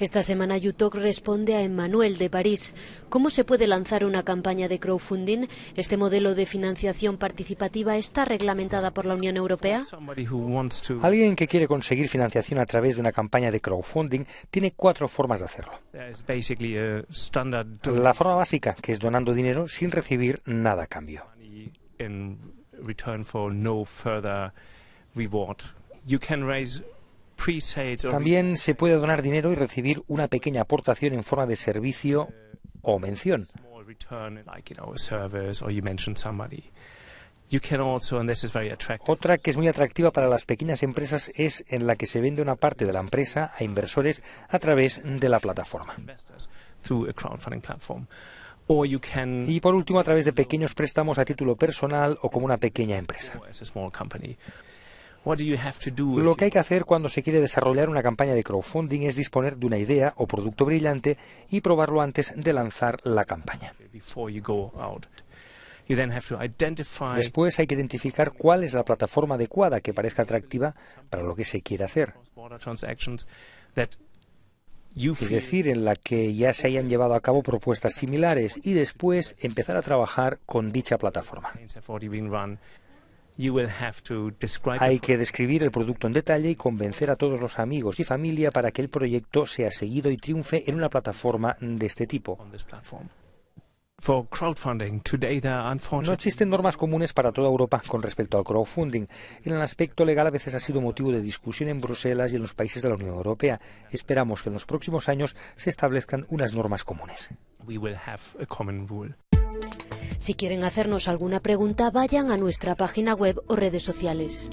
Esta semana YouTube responde a Emmanuel de París. ¿Cómo se puede lanzar una campaña de crowdfunding? ¿Este modelo de financiación participativa está reglamentada por la Unión Europea? Alguien que quiere conseguir financiación a través de una campaña de crowdfunding tiene cuatro formas de hacerlo. La forma básica, que es donando dinero sin recibir nada a cambio. También se puede donar dinero y recibir una pequeña aportación en forma de servicio o mención. Otra que es muy atractiva para las pequeñas empresas es en la que se vende una parte de la empresa a inversores a través de la plataforma. Y por último, a través de pequeños préstamos a título personal o como una pequeña empresa. Lo que hay que hacer cuando se quiere desarrollar una campaña de crowdfunding es disponer de una idea o producto brillante y probarlo antes de lanzar la campaña. Después hay que identificar cuál es la plataforma adecuada que parezca atractiva para lo que se quiere hacer. Es decir, en la que ya se hayan llevado a cabo propuestas similares y después empezar a trabajar con dicha plataforma. Hay que describir el producto en detalle y convencer a todos los amigos y familia para que el proyecto sea seguido y triunfe en una plataforma de este tipo. No existen normas comunes para toda Europa con respecto al crowdfunding. En el aspecto legal a veces ha sido motivo de discusión en Bruselas y en los países de la Unión Europea. Esperamos que en los próximos años se establezcan unas normas comunes. Si quieren hacernos alguna pregunta, vayan a nuestra página web o redes sociales.